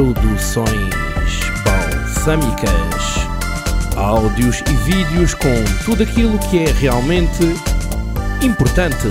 Produções Balsâmicas. Áudios e vídeos com tudo aquilo que é realmente importante.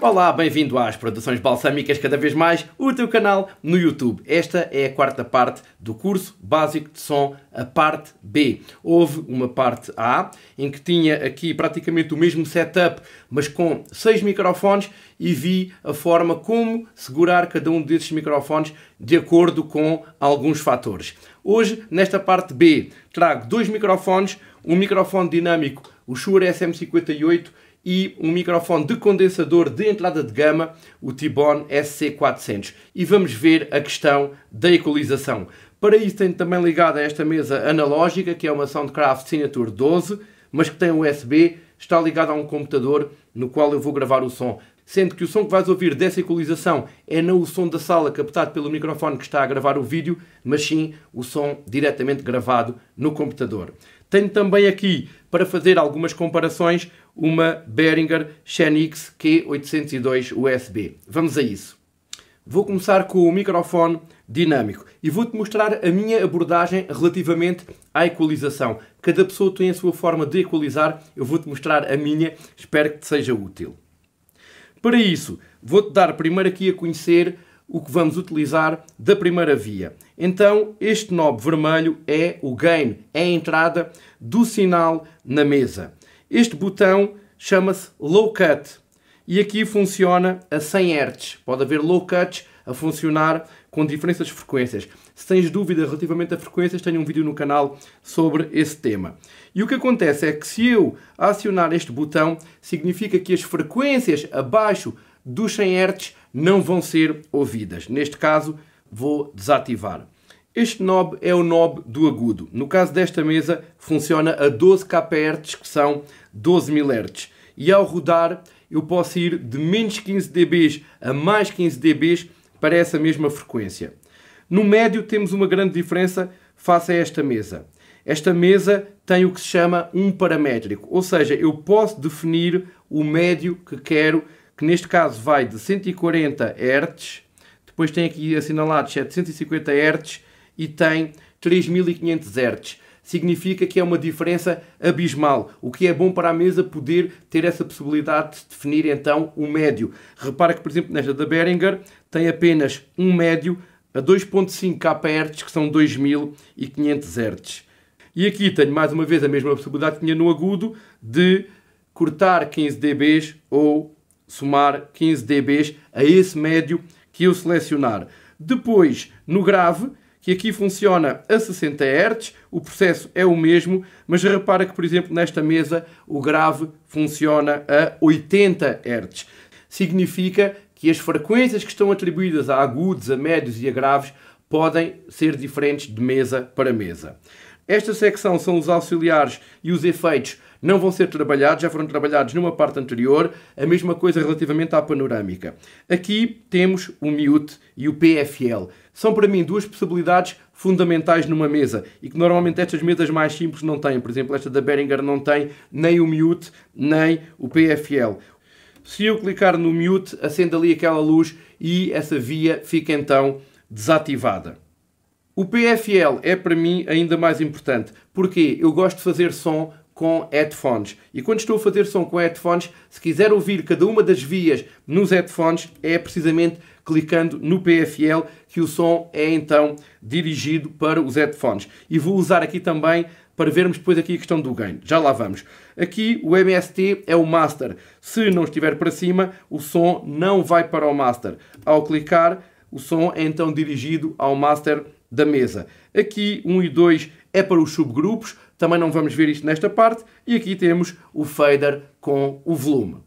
Olá, bem-vindo às Produções Balsâmicas, cada vez mais o teu canal no YouTube. Esta é a quarta parte do curso básico de som, a parte B. Houve uma parte A em que tinha aqui praticamente o mesmo setup, mas com seis microfones e vi a forma como segurar cada um desses microfones de acordo com alguns fatores. Hoje, nesta parte B, trago dois microfones, um microfone dinâmico, o Shure SM58 e um microfone de condensador de entrada de gama, o T-Bone SC400. E vamos ver a questão da equalização. Para isso tenho também ligado a esta mesa analógica, que é uma Soundcraft Signature 12, mas que tem USB, está ligada a um computador no qual eu vou gravar o som. Sendo que o som que vais ouvir dessa equalização é não o som da sala captado pelo microfone que está a gravar o vídeo, mas sim o som diretamente gravado no computador. Tenho também aqui, para fazer algumas comparações, uma Behringer Xenix Q802 USB. Vamos a isso. Vou começar com o microfone dinâmico e vou-te mostrar a minha abordagem relativamente à equalização. Cada pessoa tem a sua forma de equalizar, eu vou-te mostrar a minha, espero que te seja útil. Para isso, vou-te dar primeiro aqui a conhecer o que vamos utilizar da primeira via. Então, este knob vermelho é o gain, é a entrada do sinal na mesa. Este botão chama-se low cut e aqui funciona a 100 Hz. Pode haver low cuts a funcionar com diferentes frequências. Se tens dúvida relativamente a frequências, tenho um vídeo no canal sobre esse tema. E o que acontece é que se eu acionar este botão, significa que as frequências abaixo dos 100 Hz não vão ser ouvidas. Neste caso, vou desativar. Este knob é o knob do agudo. No caso desta mesa, funciona a 12 kHz, que são mil Hz. E ao rodar, eu posso ir de menos 15 dB a mais 15 dB para essa mesma frequência. No médio, temos uma grande diferença face a esta mesa. Esta mesa tem o que se chama um paramétrico, ou seja, eu posso definir o médio que quero que neste caso vai de 140 Hz, depois tem aqui assinalado 750 Hz e tem 3500 Hz. Significa que é uma diferença abismal, o que é bom para a mesa poder ter essa possibilidade de definir então o médio. Repara que, por exemplo, nesta da Behringer tem apenas um médio a 2.5 kHz, que são 2500 Hz. E aqui tenho mais uma vez a mesma possibilidade que tinha no agudo de cortar 15 dB ou somar 15 dBs a esse médio que eu selecionar. Depois, no grave, que aqui funciona a 60 Hz, o processo é o mesmo, mas repara que, por exemplo, nesta mesa o grave funciona a 80 Hz. Significa que as frequências que estão atribuídas a agudos, a médios e a graves podem ser diferentes de mesa para mesa. Esta secção são os auxiliares e os efeitos não vão ser trabalhados, já foram trabalhados numa parte anterior, a mesma coisa relativamente à panorâmica. Aqui temos o mute e o PFL. São para mim duas possibilidades fundamentais numa mesa e que normalmente estas mesas mais simples não têm. Por exemplo, esta da Behringer não tem nem o mute nem o PFL. Se eu clicar no mute, acende ali aquela luz e essa via fica então desativada. O PFL é para mim ainda mais importante, porque eu gosto de fazer som com headphones. E quando estou a fazer som com headphones, se quiser ouvir cada uma das vias nos headphones, é precisamente clicando no PFL que o som é então dirigido para os headphones. E vou usar aqui também para vermos depois aqui a questão do gain. Já lá vamos. Aqui o MST é o master. Se não estiver para cima, o som não vai para o master. Ao clicar, o som é então dirigido ao master da mesa. Aqui 1 e 2 é para os subgrupos, também não vamos ver isto nesta parte, e aqui temos o fader com o volume.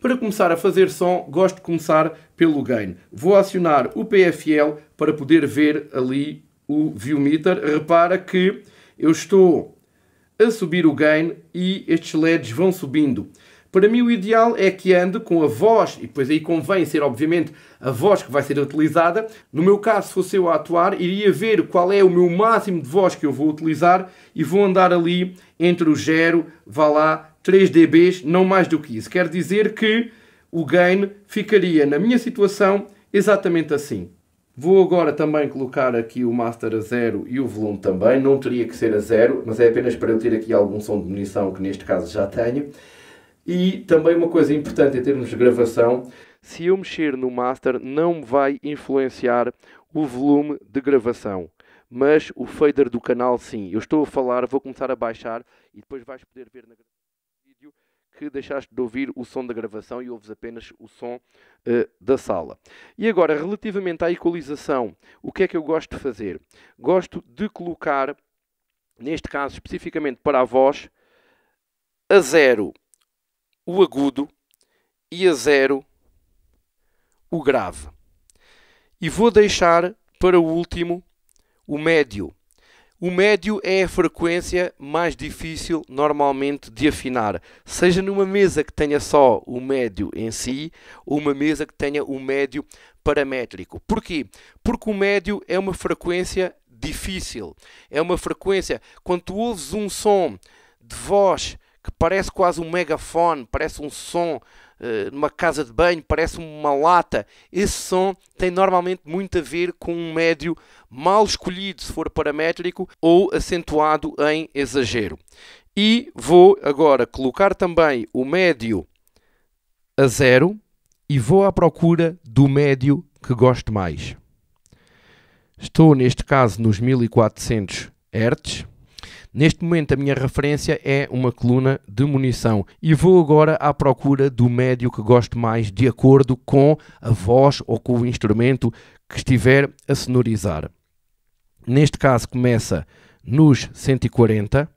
Para começar a fazer som, gosto de começar pelo gain. Vou acionar o PFL para poder ver ali o viewmeter. Repara que eu estou a subir o gain e estes LEDs vão subindo. Para mim, o ideal é que ande com a voz, e depois aí convém ser, obviamente, a voz que vai ser utilizada. No meu caso, se fosse eu a atuar, iria ver qual é o meu máximo de voz que eu vou utilizar e vou andar ali entre o 0, vá lá, 3 dBs, não mais do que isso. Quer dizer que o gain ficaria, na minha situação, exatamente assim. Vou agora também colocar aqui o master a zero e o volume também. Não teria que ser a zero, mas é apenas para eu ter aqui algum som de munição que neste caso já tenho. E também uma coisa importante em termos de gravação, se eu mexer no master não vai influenciar o volume de gravação, mas o fader do canal sim. Eu estou a falar, vou começar a baixar e depois vais poder ver na vídeo que deixaste de ouvir o som da gravação e ouves apenas o som uh, da sala. E agora, relativamente à equalização, o que é que eu gosto de fazer? Gosto de colocar, neste caso especificamente para a voz, a zero o agudo e a zero o grave. E vou deixar para o último o médio. O médio é a frequência mais difícil normalmente de afinar, seja numa mesa que tenha só o médio em si ou uma mesa que tenha o médio paramétrico. Porquê? Porque o médio é uma frequência difícil. É uma frequência. Quando tu ouves um som de voz que parece quase um megafone, parece um som eh, numa casa de banho, parece uma lata. Esse som tem normalmente muito a ver com um médio mal escolhido, se for paramétrico, ou acentuado em exagero. E vou agora colocar também o médio a zero e vou à procura do médio que gosto mais. Estou neste caso nos 1400 Hz Neste momento, a minha referência é uma coluna de munição e vou agora à procura do médio que gosto mais, de acordo com a voz ou com o instrumento que estiver a sonorizar. Neste caso, começa nos 140.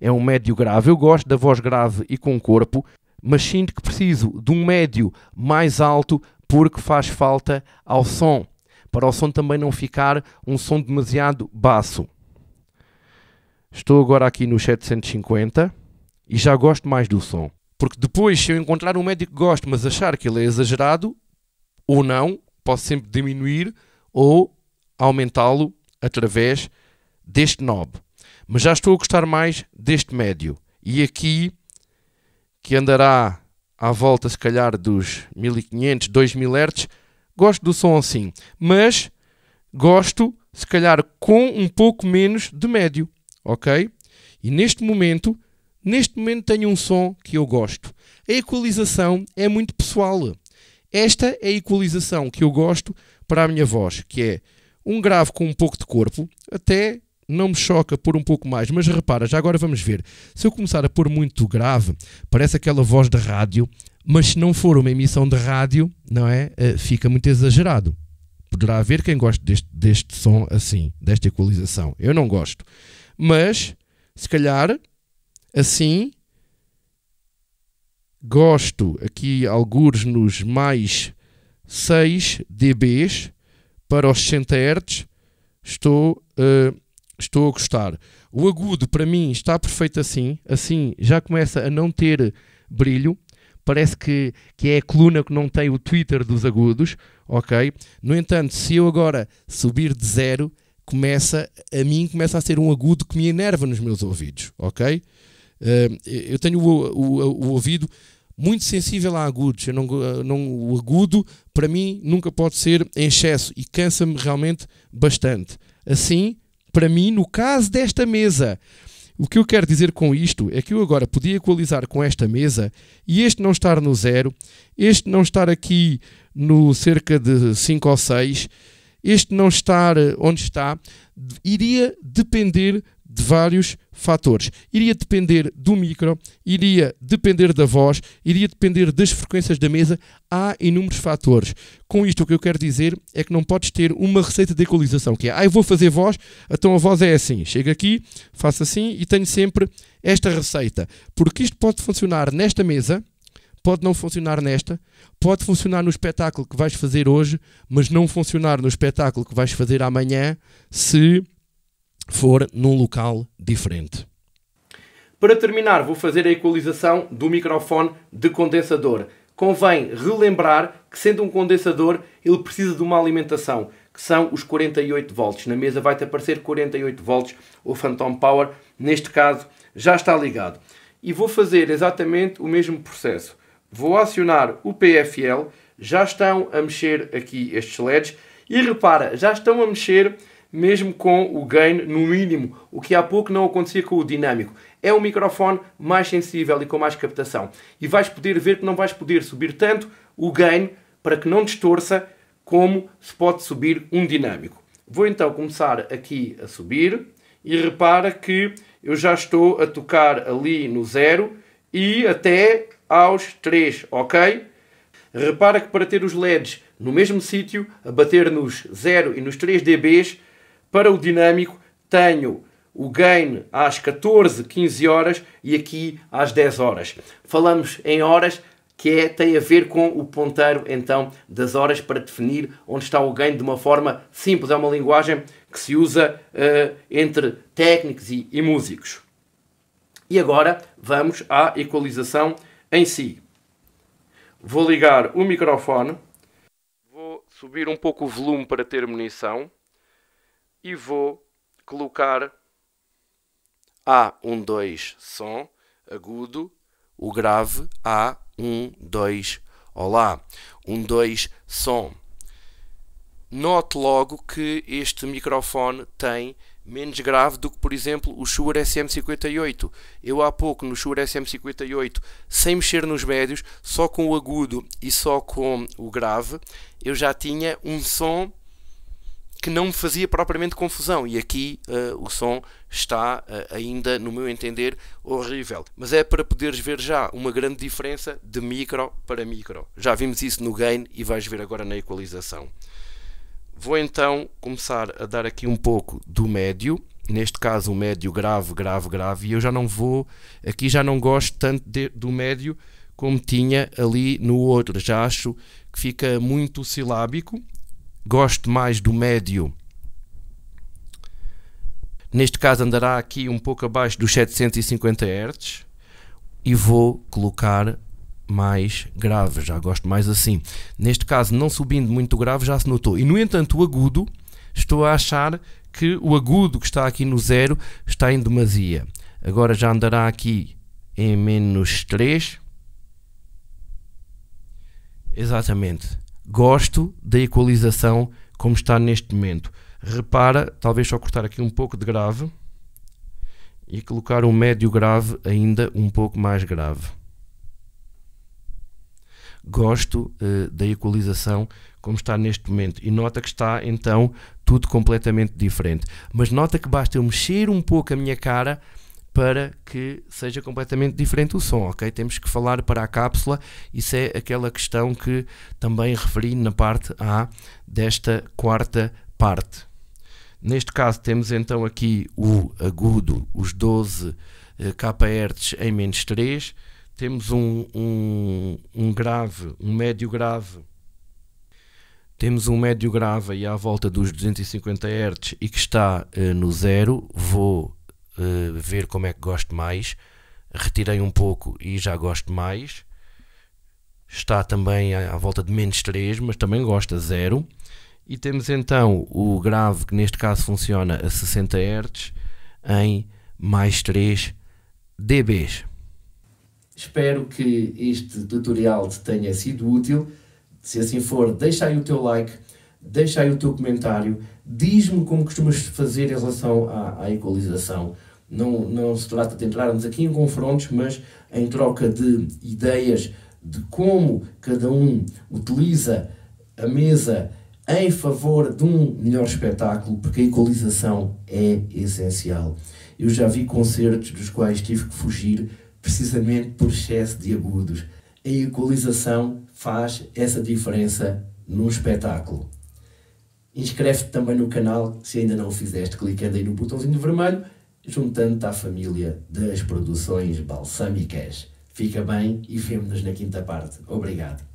É um médio grave. Eu gosto da voz grave e com corpo, mas sinto que preciso de um médio mais alto porque faz falta ao som, para o som também não ficar um som demasiado baixo. Estou agora aqui no 750 e já gosto mais do som. Porque depois, se eu encontrar um médico que gosto, mas achar que ele é exagerado, ou não, posso sempre diminuir ou aumentá-lo através deste knob. Mas já estou a gostar mais deste médio. E aqui, que andará à volta, se calhar, dos 1500, 2000 Hz, gosto do som assim. Mas gosto, se calhar, com um pouco menos de médio ok? E neste momento, neste momento tenho um som que eu gosto. A equalização é muito pessoal. Esta é a equalização que eu gosto para a minha voz, que é um grave com um pouco de corpo, até não me choca por um pouco mais, mas repara, já agora vamos ver. Se eu começar a pôr muito grave, parece aquela voz de rádio, mas se não for uma emissão de rádio, não é? Eh, fica muito exagerado. Poderá haver quem goste deste, deste som assim, desta equalização. Eu não gosto. Mas, se calhar, assim, gosto aqui alguns nos mais 6 dBs para os 60 Hz, estou, uh, estou a gostar. O agudo para mim está perfeito assim, assim já começa a não ter brilho, parece que, que é a coluna que não tem o Twitter dos agudos, ok? No entanto, se eu agora subir de zero, começa, a mim começa a ser um agudo que me enerva nos meus ouvidos, ok? Uh, eu tenho o, o, o, ouvido muito sensível a agudos. Eu não, eh, não, o agudo, para mim, nunca pode ser em excesso e cansa-me realmente bastante. Assim, para mim, no caso desta mesa, o que eu quero dizer com isto é que eu agora podia equalizar com esta mesa e este não estar no zero, este não estar aqui no cerca de 5 ou 6 este não estar eh, onde está iria depender de vários fatores. Iria depender do micro, iria depender da voz, iria depender das frequências da mesa. Há inúmeros fatores. Com isto, o que eu quero dizer é que não podes ter uma receita de equalização, que é, ah, eu vou fazer voz, então a voz é assim. Chego aqui, faço assim e tenho sempre esta receita. Porque isto pode funcionar nesta mesa, pode não funcionar nesta, pode funcionar no espetáculo que vais fazer hoje, mas não funcionar no espetáculo que vais fazer amanhã se for num local diferente. Para terminar, vou fazer a equalização do microfone de condensador. Convém relembrar que, sendo um condensador, ele precisa de uma alimentação, que são os 48 volts. Na mesa vai-te aparecer 48 volts O Phantom Power, neste caso já está ligado. E vou fazer exatamente o mesmo processo vou acionar o PFL, já estão a mexer aqui estes LEDs e repara, já estão a mexer mesmo com o gain no mínimo, o que há pouco não acontecia com o dinâmico. É um microfone mais sensível e com mais captação. E vais poder ver que não vais poder subir tanto o gain para que não distorça como se pode subir um dinâmico. Vou então começar aqui a subir e repara que eu já estou a tocar ali no zero e até aos 3, ok? Repara que para ter os LEDs no mesmo sítio, a bater nos 0 e nos 3 dBs, para o dinâmico tenho o gain às 14, 15 horas e aqui às 10 horas. Falamos em horas, que é, tem a ver com o ponteiro então das horas para definir onde está o gain de uma forma simples. É uma linguagem que se usa uh, entre técnicos e, e músicos. E agora vamos à equalização em si. Vou ligar o microfone, vou subir um pouco o volume para ter munição e vou colocar A12 som agudo, o grave A12 olá, 12 som. Note logo que este microfone tem menos grave do que, por exemplo, o Shure SM58. Eu há pouco no Shure SM58, sem mexer nos médios, só com o agudo e só com o grave, eu já tinha um som que não me fazia propriamente confusão. E aqui uh, o som está uh, ainda, no meu entender, horrível. Mas é para poderes ver já uma grande diferença de micro para micro. Já vimos isso no gain e vais ver agora na equalização. Vou então começar a dar aqui um pouco do médio, neste caso o médio grave, grave, grave, e eu já não vou, aqui já não gosto tanto de, do médio como tinha ali no outro, já acho que fica muito silábico, gosto mais do médio. Neste caso andará aqui um pouco abaixo dos 750 Hz e vou colocar mais grave, já gosto mais assim. Neste caso, não subindo muito grave, já se notou. E no entanto, o agudo, estou a achar que o agudo que está aqui no zero está em demasia. Agora já andará aqui em menos 3. Exatamente. Gosto da equalização como está neste momento. Repara, talvez só cortar aqui um pouco de grave e colocar um médio grave ainda um pouco mais grave gosto uh, da equalização como está neste momento. E nota que está então tudo completamente diferente. Mas nota que basta eu mexer um pouco a minha cara para que seja completamente diferente o som, ok? Temos que falar para a cápsula, isso é aquela questão que também referi na parte A desta quarta parte. Neste caso temos então aqui o agudo, os 12 eh, kHz em menos 3, temos um, um, um grave, um médio grave, temos um médio grave aí à volta dos 250 Hz e que está uh, no zero, vou uh, ver como é que gosto mais, retirei um pouco e já gosto mais, está também à, à volta de menos 3, mas também gosta zero, e temos então o grave que neste caso funciona a 60 Hz em mais 3 dBs. Espero que este tutorial te tenha sido útil. Se assim for, deixa aí o teu like, deixa aí o teu comentário, diz-me como costumas fazer em relação à, à equalização. Não, não se trata de entrarmos aqui em confrontos, mas em troca de ideias de como cada um utiliza a mesa em favor de um melhor espetáculo, porque a equalização é essencial. Eu já vi concertos dos quais tive que fugir precisamente por excesso de agudos. A equalização faz essa diferença num espetáculo. Inscreve-te também no canal se ainda não o fizeste, clicando aí no botãozinho vermelho, juntando-te à família das produções balsâmicas. Fica bem e vemo-nos na quinta parte. Obrigado.